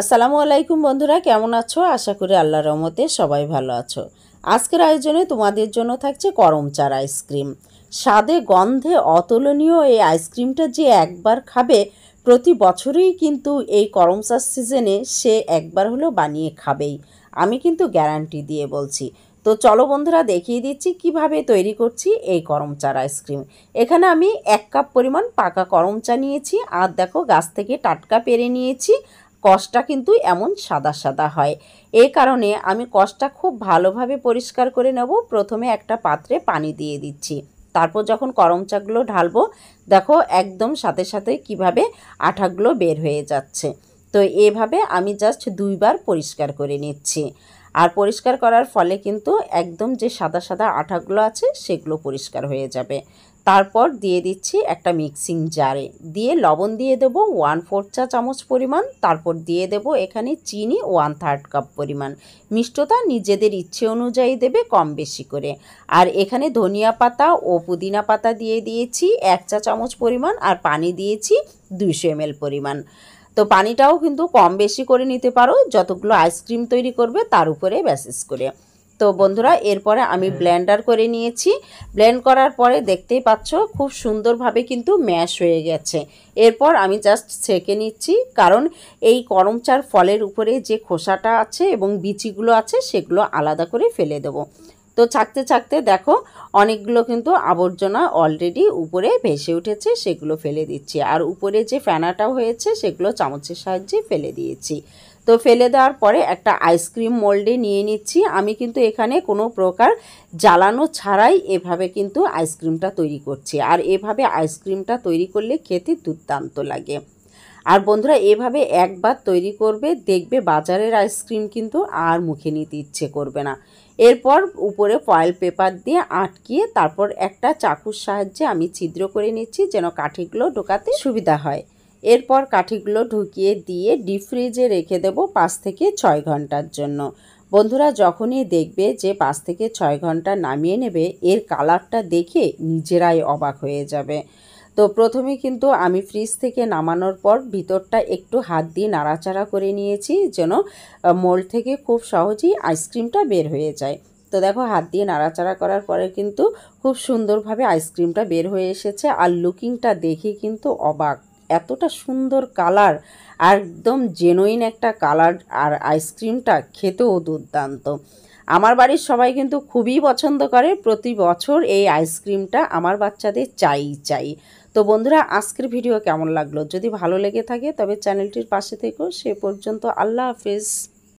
আসসালামু আলাইকুম বন্ধুরা কেমন আছো আশা করি আল্লাহ রহমতে সবাই ভালো আছো আজকের আয়োজনে তোমাদের জন্য থাকছে করমচার আইসক্রিম স্বাদে গন্ধে অতুলনীয় এই আইসক্রিমটা যে একবার খাবে প্রতি বছরই কিন্তু এই করমচার সিজনে সে একবার হলো বানিয়ে খাবেই আমি কিন্তু গ্যারান্টি দিয়ে বলছি তো চলো বন্ধুরা দেখিয়ে দিচ্ছি কিভাবে তৈরি করছি এই করম আইসক্রিম এখানে আমি এক কাপ পরিমাণ পাকা করমচা নিয়েছি আর দেখো গাছ থেকে টাটকা পেরে নিয়েছি কষটা কিন্তু এমন সাদা সাদা হয় এই কারণে আমি কষটা খুব ভালোভাবে পরিষ্কার করে নেব প্রথমে একটা পাত্রে পানি দিয়ে দিচ্ছি তারপর যখন করমচাগুলো ঢালবো দেখো একদম সাথে সাথে কিভাবে আঠাগুলো বের হয়ে যাচ্ছে তো এভাবে আমি জাস্ট দুইবার পরিষ্কার করে নিচ্ছি আর পরিষ্কার করার ফলে কিন্তু একদম যে সাদা সাদা আঠাগুলো আছে সেগুলো পরিষ্কার হয়ে যাবে তারপর দিয়ে দিচ্ছি একটা মিক্সিং জারে দিয়ে লবণ দিয়ে দেবো ওয়ান ফোর চা চামচ পরিমাণ তারপর দিয়ে দেব এখানে চিনি ওয়ান থার্ড কাপ পরিমাণ মিষ্টতা নিজেদের ইচ্ছে অনুযায়ী দেবে কম বেশি করে আর এখানে ধনিয়া পাতা ও পুদিনা পাতা দিয়ে দিয়েছি এক চা চামচ পরিমাণ আর পানি দিয়েছি দুইশো এম পরিমাণ তো পানিটাও কিন্তু কম বেশি করে নিতে পারো যতগুলো আইসক্রিম তৈরি করবে তার উপরে ব্যাসেস করে তো বন্ধুরা এরপরে আমি ব্ল্যান্ডার করে নিয়েছি ব্ল্যান্ড করার পরে দেখতেই পাচ্ছ খুব সুন্দরভাবে কিন্তু ম্যাশ হয়ে গেছে এরপর আমি জাস্ট ছেঁকে নিচ্ছি কারণ এই করমচার ফলের উপরে যে খোসাটা আছে এবং বিচিগুলো আছে সেগুলো আলাদা করে ফেলে দেবো তো ছাকতে ছাকতে দেখো অনেকগুলো কিন্তু আবর্জনা অলরেডি উপরে ভেসে উঠেছে সেগুলো ফেলে দিচ্ছি আর উপরে যে ফ্যানাটা হয়েছে সেগুলো চামচের সাহায্যে ফেলে দিয়েছি তো ফেলে দেওয়ার পরে একটা আইসক্রিম মোল্ডে নিয়ে নিচ্ছি আমি কিন্তু এখানে কোনো প্রকার জ্বালানো ছাড়াই এভাবে কিন্তু আইসক্রিমটা তৈরি করছি আর এভাবে আইসক্রিমটা তৈরি করলে খেতে দুর্দান্ত লাগে আর বন্ধুরা এভাবে একবার তৈরি করবে দেখবে বাজারের আইসক্রিম কিন্তু আর মুখে নিতে ইচ্ছে করবে না এরপর উপরে ফয়েল পেপার দিয়ে আটকিয়ে তারপর একটা চাকুর সাহায্যে আমি ছিদ্র করে নিচ্ছি যেন কাঠিগুলো ঢোকাতে সুবিধা হয় এরপর কাঠিগুলো ঢুকিয়ে দিয়ে ডিপ ফ্রিজে রেখে দেব পাঁচ থেকে ছয় ঘন্টার জন্য বন্ধুরা যখনই দেখবে যে পাঁচ থেকে ছয় ঘন্টা নামিয়ে নেবে এর কালারটা দেখে নিজেরাই অবাক হয়ে যাবে তো প্রথমে কিন্তু আমি ফ্রিজ থেকে নামানোর পর ভিতরটা একটু হাত দিয়ে নাড়াচাড়া করে নিয়েছি যেন মোল থেকে খুব সহজেই আইসক্রিমটা বের হয়ে যায় তো দেখো হাত দিয়ে নাড়াচাড়া করার পরে কিন্তু খুব সুন্দরভাবে আইসক্রিমটা বের হয়ে এসেছে আর লুকিংটা দেখে কিন্তু অবাক এতটা সুন্দর কালার আর একদম জেনুইন একটা কালার আর আইসক্রিমটা খেতেও দুর্দান্ত আমার বাড়ির সবাই কিন্তু খুবই পছন্দ করে প্রতি বছর এই আইসক্রিমটা আমার বাচ্চাদের চাই চাই তো বন্ধুরা আজকের ভিডিও কেমন লাগলো যদি ভালো লেগে থাকে তবে চ্যানেলটির পাশে থেকেও সে পর্যন্ত আল্লাহ হাফেজ